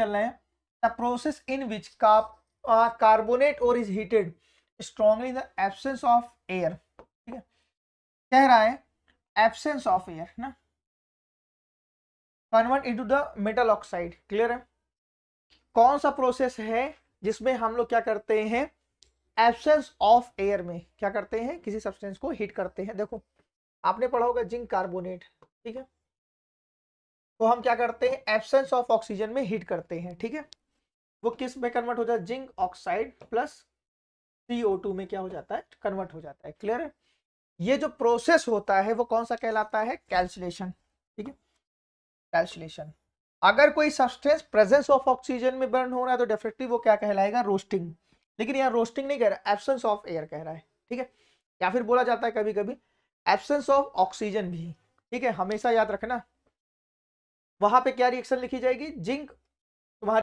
चल रहे हैं the process in which carbonate ore is heated strongly the absence of air ठीक है कह रहा है एबसेंस ऑफ एयर ना convert into the metal oxide clear है कौन सा प्रोसेस है जिसमें हम लोग क्या करते हैं एबसेंस ऑफ एयर में क्या करते हैं किसी सब्सटेंस को हीट करते हैं देखो आपने पढ़ा होगा जिंक कार्बोनेट ठीक है तो हम क्या करते हैं एबसेंस ऑफ ऑक्सीजन में हीट करते हैं ठीक है वो किस में कन्वर्ट हो जाता है जिंक ऑक्साइड प्लस टू में क्या हो जाता है कन्वर्ट हो जाता है क्लियर है ये जो प्रोसेस होता है वो कौन सा कहलाता है कैल्सिलेशन ठीक है कैल्सिलेशन अगर कोई सब्सटेंस प्रेजेंस ऑफ ऑक्सीजन में बर्न हो रहा है तो डेफिनेटली वो क्या कहलाएगा रोस्टिंग लेकिन यहाँ रोस्टिंग नहीं कह रहा एबसेंस ऑफ एयर कह रहा है ठीक है या फिर बोला जाता है कभी कभी एबसेंस ऑफ ऑक्सीजन भी ठीक है हमेशा याद रखना वहां पे क्या रिएक्शन लिखी जाएगी जिंक